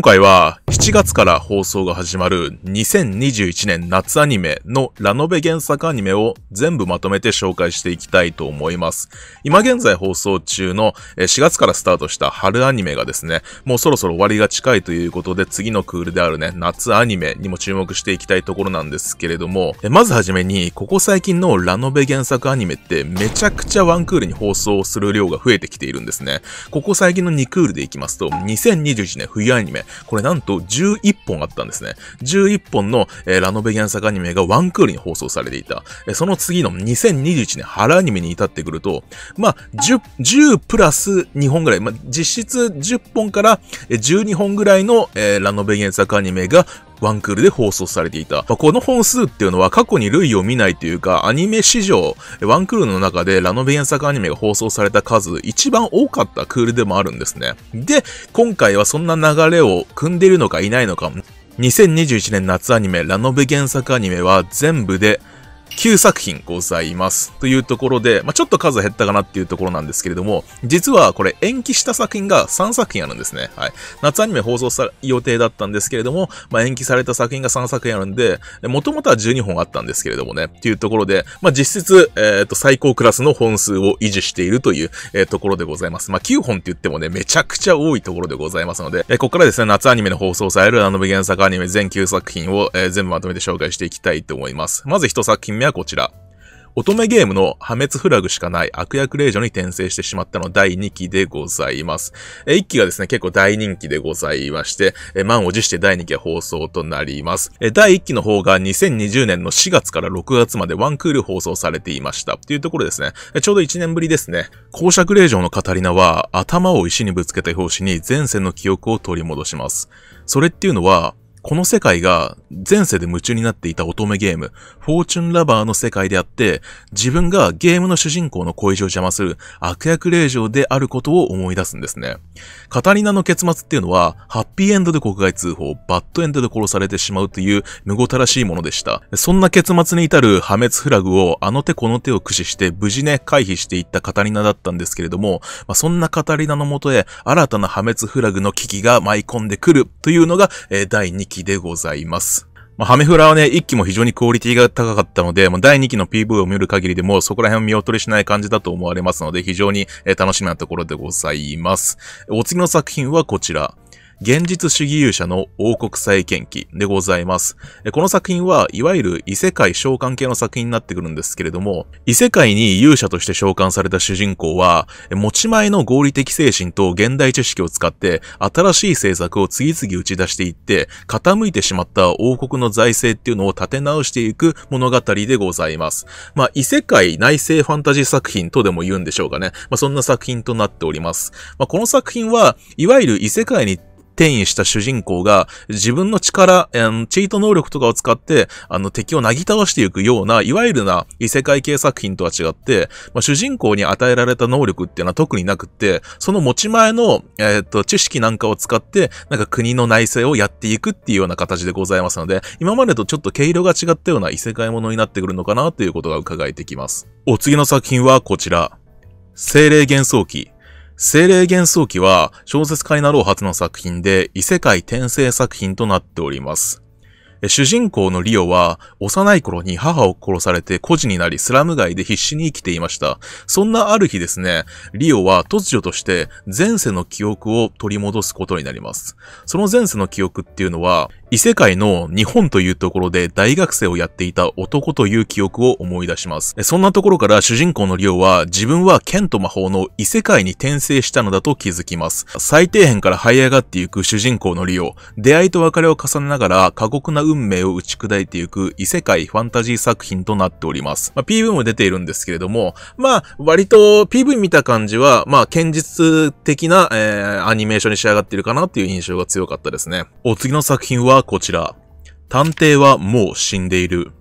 今回は7月から放送が始まる2021年夏アニメのラノベ原作アニメを全部まとめて紹介していきたいと思います。今現在放送中の4月からスタートした春アニメがですね、もうそろそろ終わりが近いということで次のクールであるね、夏アニメにも注目していきたいところなんですけれども、まずはじめに、ここ最近のラノベ原作アニメってめちゃくちゃワンクールに放送する量が増えてきているんですね。ここ最近の2クールでいきますと、2021年冬アニメ、これなんと11本あったんですね。11本の、えー、ラノベ原作アニメがワンクールに放送されていた。えー、その次の2021年春アニメに至ってくると、まあ、10、10プラス2本ぐらい、まあ、実質10本から12本ぐらいの、えー、ラノベ原作アニメがワンクールで放送されていた。まあ、この本数っていうのは過去に類を見ないというか、アニメ史上、ワンクールの中でラノベ原作アニメが放送された数、一番多かったクールでもあるんですね。で、今回はそんな流れを組んでいるのかいないのか、2021年夏アニメ、ラノベ原作アニメは全部で9作品ございます。というところで、まあ、ちょっと数減ったかなっていうところなんですけれども、実はこれ延期した作品が3作品あるんですね。はい。夏アニメ放送さ予定だったんですけれども、まあ、延期された作品が3作品あるんで、もともとは12本あったんですけれどもね、っていうところで、まあ、実質、えっ、ー、と、最高クラスの本数を維持しているという、えー、ところでございます。まあ、9本って言ってもね、めちゃくちゃ多いところでございますので、えー、ここからですね、夏アニメの放送されるアノベ原作アニメ全9作品を、えー、全部まとめて紹介していきたいと思います。まず1作品目目はこちら。乙女ゲームの破滅フラグしかない悪役令嬢に転生してしまったの第2期でございます。え1期がですね、結構大人気でございまして、え満を持して第2期は放送となります。え第1期の方が2020年の4月から6月までワンクール放送されていました。というところですね、ちょうど1年ぶりですね。公爵令嬢のカタリナは頭を石にぶつけた表紙に前世の記憶を取り戻します。それっていうのは、この世界が前世で夢中になっていた乙女ゲーム、フォーチュンラバーの世界であって、自分がゲームの主人公の恋路を邪魔する悪役令嬢であることを思い出すんですね。カタリナの結末っていうのは、ハッピーエンドで国外通報、バッドエンドで殺されてしまうという無ごたらしいものでした。そんな結末に至る破滅フラグをあの手この手を駆使して無事ね、回避していったカタリナだったんですけれども、まあ、そんなカタリナのもとへ新たな破滅フラグの危機が舞い込んでくるというのが、えー、第2期でございます。まあ、ハメフラはね、1期も非常にクオリティが高かったので、まあ、第2期の PV を見る限りでもそこら辺を見劣りしない感じだと思われますので、非常に楽しみなところでございます。お次の作品はこちら。現実主義勇者の王国再建記でございます。この作品はいわゆる異世界召喚系の作品になってくるんですけれども、異世界に勇者として召喚された主人公は、持ち前の合理的精神と現代知識を使って新しい政策を次々打ち出していって、傾いてしまった王国の財政っていうのを立て直していく物語でございます。まあ、異世界内政ファンタジー作品とでも言うんでしょうかね。まあ、そんな作品となっております。まあ、この作品は、いわゆる異世界に転移した主人公が自分の力、チート能力とかを使って、あの敵をなぎ倒していくような、いわゆるな異世界系作品とは違って、まあ、主人公に与えられた能力っていうのは特になくって、その持ち前の、えー、っと、知識なんかを使って、なんか国の内政をやっていくっていうような形でございますので、今までとちょっと毛色が違ったような異世界ものになってくるのかなということが伺えてきます。お次の作品はこちら。精霊幻想記精霊幻想記は小説家になろうはずの作品で異世界転生作品となっております。主人公のリオは幼い頃に母を殺されて孤児になりスラム街で必死に生きていました。そんなある日ですね、リオは突如として前世の記憶を取り戻すことになります。その前世の記憶っていうのは異世界の日本というところで大学生をやっていた男という記憶を思い出します。そんなところから主人公のリオは自分は剣と魔法の異世界に転生したのだと気づきます。最底辺から這い上がっていく主人公のリオ、出会いと別れを重ねながら過酷な運命を打ち砕いていく異世界ファンタジー作品となっております。まあ、PV も出ているんですけれども、まあ、割と PV 見た感じは、まあ、堅実的な、えー、アニメーションに仕上がっているかなっていう印象が強かったですね。お次の作品はこちら。探偵はもう死んでいる。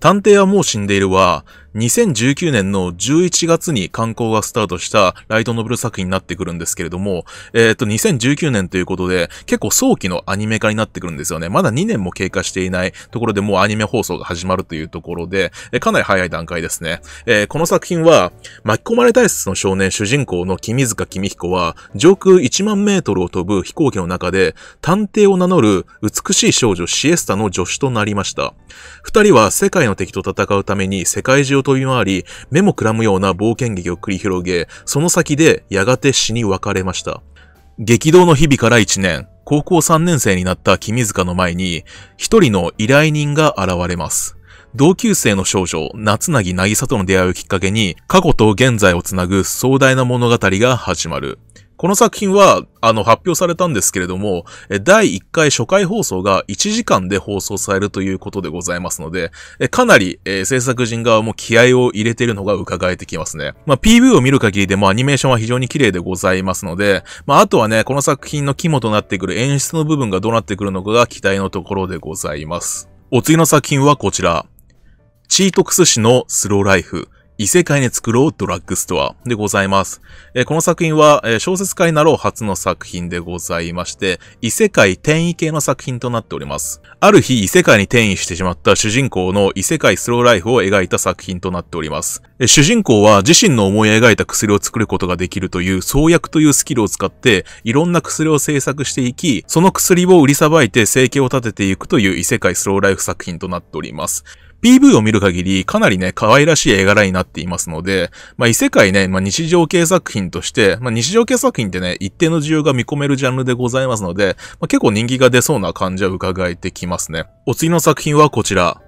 探偵はもう死んでいるは、2019年の11月に観光がスタートしたライトノブル作品になってくるんですけれども、えっ、ー、と、2019年ということで、結構早期のアニメ化になってくるんですよね。まだ2年も経過していないところでもうアニメ放送が始まるというところで、えかなり早い段階ですね。えー、この作品は、巻き込まれ体質の少年主人公の君塚君彦は、上空1万メートルを飛ぶ飛行機の中で、探偵を名乗る美しい少女シエスタの助手となりました。二人は世界の敵と戦うために世界中を飛び回り、目もくらむような冒険劇を繰り広げ、その先でやがて死に別れました。激動の日々から1年、高校3年生になった君塚の前に、一人の依頼人が現れます。同級生の少女、夏凪渚との出会いをきっかけに、過去と現在をつなぐ壮大な物語が始まる。この作品は、あの、発表されたんですけれども、第1回初回放送が1時間で放送されるということでございますので、かなり、えー、制作人側も気合を入れてるのが伺えてきますね。まあ、PV を見る限りでもアニメーションは非常に綺麗でございますので、まあ、あとはね、この作品の肝となってくる演出の部分がどうなってくるのかが期待のところでございます。お次の作品はこちら。チートクス氏のスローライフ。異世界に作ろうドラッグストアでございます。えこの作品は、え小説家になろう初の作品でございまして、異世界転移系の作品となっております。ある日異世界に転移してしまった主人公の異世界スローライフを描いた作品となっております。え主人公は自身の思い描いた薬を作ることができるという創薬というスキルを使って、いろんな薬を制作していき、その薬を売りさばいて生計を立てていくという異世界スローライフ作品となっております。PV を見る限り、かなりね、可愛らしい絵柄になっていますので、まあ、異世界ね、まあ、日常系作品として、まあ、日常系作品ってね、一定の需要が見込めるジャンルでございますので、まあ、結構人気が出そうな感じは伺えてきますね。お次の作品はこちら、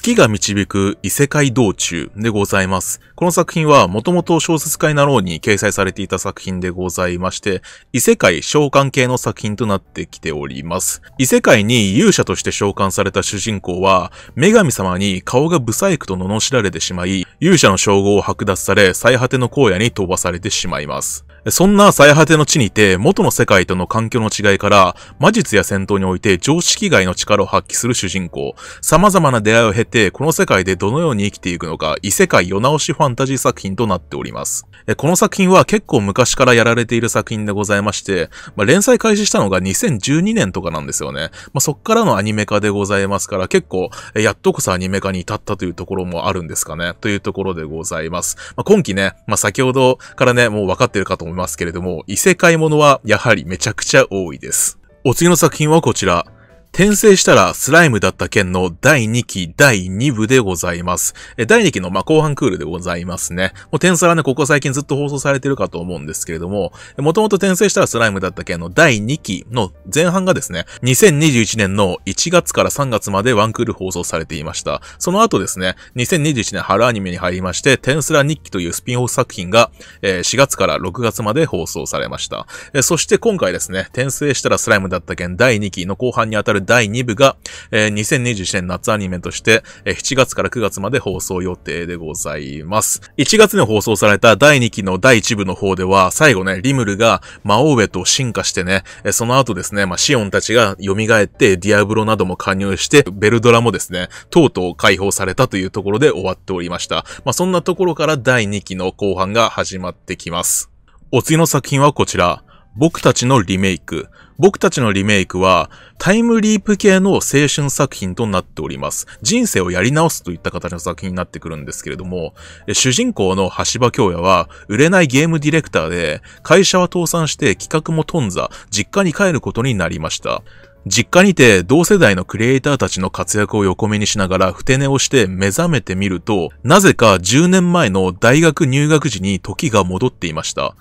月が導く異世界道中でございます。この作品はもともと小説家になろうに掲載されていた作品でございまして、異世界召喚系の作品となってきております。異世界に勇者として召喚された主人公は、女神様に顔がブサイクと罵られてしまい、勇者の称号を剥奪され、最果ての荒野に飛ばされてしまいます。そんな最果ての地にて、元の世界との環境の違いから、魔術や戦闘において常識外の力を発揮する主人公、様々な出会いを経て、この世界でどのように生きていくのか、異世界世直しファンタジー作品となっております。この作品は結構昔からやられている作品でございまして、まあ、連載開始したのが2012年とかなんですよね。まあ、そっからのアニメ化でございますから、結構、やっとこそアニメ化に至ったというところもあるんですかね、というところでございます。まあ、今期ね、まあ、先ほどからね、もう分かってるかと思いますいますけれども、異世界ものはやはりめちゃくちゃ多いです。お次の作品はこちら、転生したらスライムだった件の第2期第2部でございます。え第2期のま後半クールでございますね。もう転生はね、ここ最近ずっと放送されてるかと思うんですけれども、もともと転生したらスライムだった件の第2期の前半がですね、2021年の1月から3月までワンクール放送されていました。その後ですね、2021年春アニメに入りまして、テンスラ日記というスピンオフ作品が4月から6月まで放送されました。そして今回ですね、転生したらスライムだった件第2期の後半にあたる第2部が、えー、2021年夏アニメとして、えー、7月から9月まで放送予定でございます。1月に放送された第2期の第1部の方では、最後ね、リムルが魔王へと進化してね、えー、その後ですね、まあ、シオンたちが蘇ってディアブロなども加入して、ベルドラもですね、とうとう解放されたというところで終わっておりました。まあ、そんなところから第2期の後半が始まってきます。お次の作品はこちら。僕たちのリメイク。僕たちのリメイクはタイムリープ系の青春作品となっております。人生をやり直すといった形の作品になってくるんですけれども、主人公の橋場京也は売れないゲームディレクターで、会社は倒産して企画も頓挫、実家に帰ることになりました。実家にて同世代のクリエイターたちの活躍を横目にしながらふて寝をして目覚めてみると、なぜか10年前の大学入学時に時が戻っていました。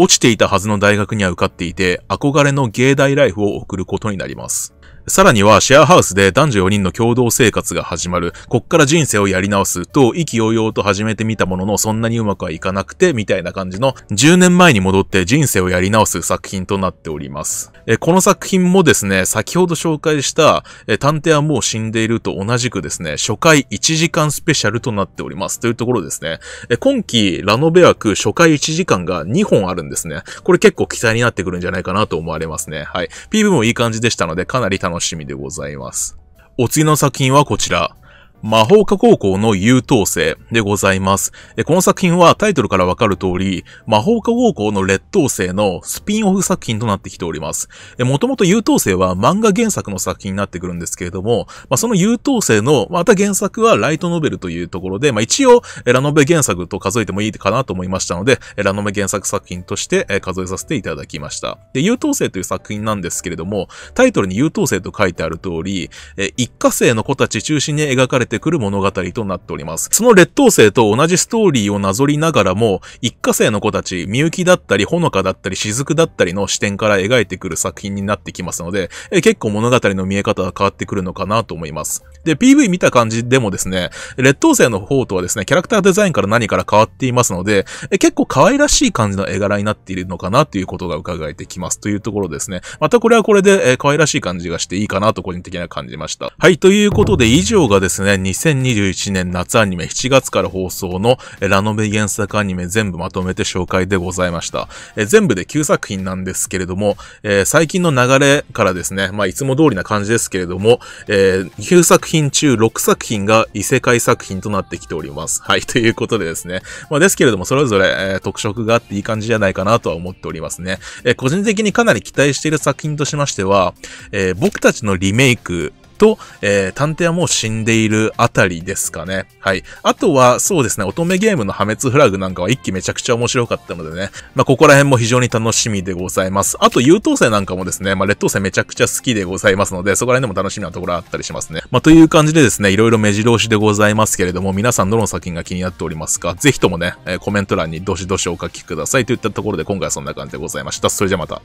落ちていたはずの大学には受かっていて、憧れの芸大ライフを送ることになります。さらにはシェアハウスで男女4人の共同生活が始まる、こっから人生をやり直すと意気揚々と始めてみたもののそんなにうまくはいかなくてみたいな感じの10年前に戻って人生をやり直す作品となっております。この作品もですね、先ほど紹介した探偵はもう死んでいると同じくですね、初回1時間スペシャルとなっております。というところですね。今期ラノベ枠初回1時間が2本あるんですね。これ結構期待になってくるんじゃないかなと思われますね。はい。PV もいい感じでしたのでかなり楽しみ楽しみでございます。お次の作品はこちら。魔法科高校の優等生でございます。この作品はタイトルからわかる通り、魔法科高校の劣等生のスピンオフ作品となってきております。もともと優等生は漫画原作の作品になってくるんですけれども、まあ、その優等生の、また原作はライトノベルというところで、まあ、一応、ラノベ原作と数えてもいいかなと思いましたので、ラノベ原作作品として数えさせていただきました。で、優等生という作品なんですけれども、タイトルに優等生と書いてある通り、一過性の子たち中心に描かれてくる物語となっております。その劣等生と同じストーリーをなぞりながらも、一過性の子たち、みゆきだったり、ほのかだったり、しずくだったりの視点から描いてくる作品になってきますので、結構物語の見え方が変わってくるのかなと思います。で、PV 見た感じでもですね、劣等生の方とはですね、キャラクターデザインから何から変わっていますので、結構可愛らしい感じの絵柄になっているのかなということが伺えてきますというところですね。またこれはこれで、え可愛らしい感じがしていいかなと個人的には感じました。はい、ということで以上がですね、2021年夏アニメ7月から放送のラノベ原作アニメ全部まとめて紹介でございました。え全部で9作品なんですけれども、え最近の流れからですね、まあいつも通りな感じですけれども、え9作品品中6作品が異世界作品となってきております。はい、ということでですね。まあ、ですけれども、それぞれ、えー、特色があっていい感じじゃないかなとは思っておりますね。えー、個人的にかなり期待している作品としましては、えー、僕たちのリメイク、と、えー、探偵はもう死んでいるあたりですかね。はい。あとは、そうですね、乙女ゲームの破滅フラグなんかは一期めちゃくちゃ面白かったのでね、まあ、ここら辺も非常に楽しみでございます。あと、優等生なんかもですね、まあ、劣等生めちゃくちゃ好きでございますので、そこら辺でも楽しみなところあったりしますね。まあ、という感じでですね、いろいろ目白押しでございますけれども、皆さんどの作品が気になっておりますかぜひともね、えー、コメント欄にどしどしお書きくださいといったところで今回はそんな感じでございました。それじゃまた。